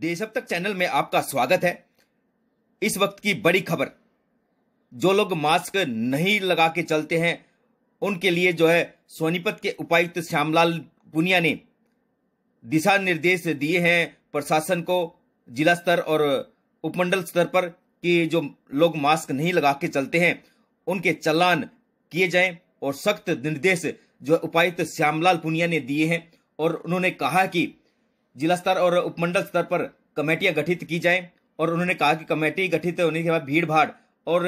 देशब तक चैनल में आपका स्वागत है इस वक्त की बड़ी खबर जो लोग मास्क नहीं लगा के चलते हैं उनके लिए जो है सोनीपत के उपायुक्त श्यामलाल पुनिया ने दिशा निर्देश दिए हैं प्रशासन को जिला स्तर और उपमंडल स्तर पर कि जो लोग मास्क नहीं लगा के चलते हैं उनके चलान किए जाएं और सख्त निर्देश जो उपायुक्त श्यामलाल पुनिया ने दिए हैं और उन्होंने कहा कि जिला स्तर और उपमंडल स्तर पर कमेटियां गठित की जाएं और उन्होंने कहा कि कमेटी गठित होने के बाद भीड़ भाड़ और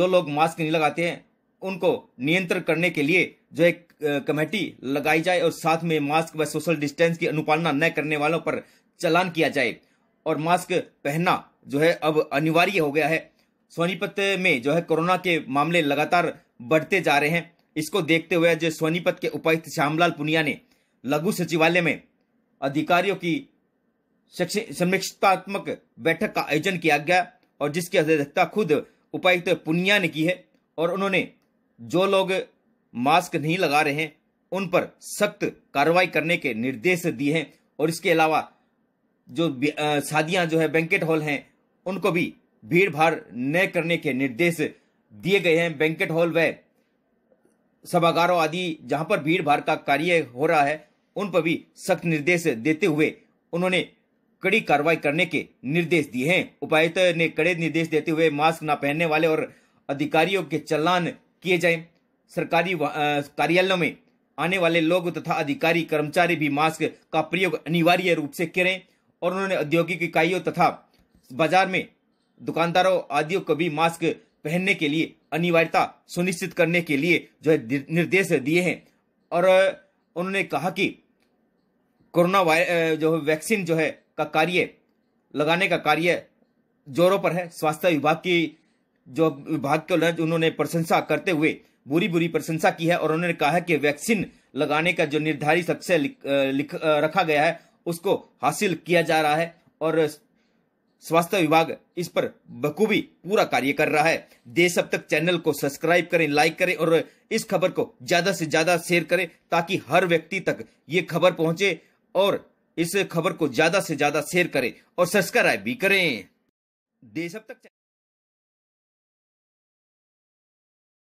जो लोग मास्क नहीं लगाते हैं उनको नियंत्रण करने के लिए जो एक कमेटी लगाई जाए और साथ में मास्क व सोशल डिस्टेंस की अनुपालना न करने वालों पर चलान किया जाए और मास्क पहनना जो है अब अनिवार्य हो गया है सोनीपत में जो है कोरोना के मामले लगातार बढ़ते जा रहे हैं इसको देखते हुए जो सोनीपत के उपायुक्त श्यामलाल पुनिया ने लघु सचिवालय में अधिकारियों की समीक्षात्मक बैठक का आयोजन किया गया और जिसकी अध्यक्षता खुद उपायुक्त पुनिया ने की है और उन्होंने जो लोग मास्क नहीं लगा रहे हैं उन पर सख्त कार्रवाई करने के निर्देश दिए हैं और इसके अलावा जो शादियां जो है बैंकेट हॉल हैं उनको भी भीड़ भाड़ न करने के निर्देश दिए गए हैं बैंकेट हॉल व सभागारों आदि जहां पर भीड़ भाड़ का कार्य हो रहा है उन पर भी सख्त निर्देश देते हुए उन्होंने कड़ी कार्रवाई करने के निर्देश दिए हैं उपायुक्त ने कड़े निर्देश देते हुए मास्क न पहनने वाले और अधिकारियों के चलान किए जाए सरकारी कार्यालयों में आने वाले लोग तथा अधिकारी कर्मचारी भी मास्क का प्रयोग अनिवार्य रूप से करें और उन्होंने औद्योगिक इकाइयों तथा बाजार में दुकानदारों आदियों को भी मास्क पहनने के लिए अनिवार्यता सुनिश्चित करने के लिए जो है निर्देश दिए हैं और उन्होंने कहा कि कोरोना जो है वैक्सीन जो है का कार्य लगाने का कार्य जोरों पर है स्वास्थ्य विभाग की जो विभाग के उन्होंने प्रशंसा करते हुए बुरी बुरी प्रशंसा की है और उन्होंने कहा है कि वैक्सीन लगाने का जो निर्धारित लक्ष्य रखा गया है उसको हासिल किया जा रहा है और स्वास्थ्य विभाग इस पर बखूबी पूरा कार्य कर रहा है देश अब तक चैनल को सब्सक्राइब करें लाइक करें और इस खबर को ज्यादा से ज्यादा शेयर करें ताकि हर व्यक्ति तक ये खबर पहुंचे और इस खबर को ज्यादा से ज्यादा शेयर करें और सब्सक्राइब भी करें देश अब तक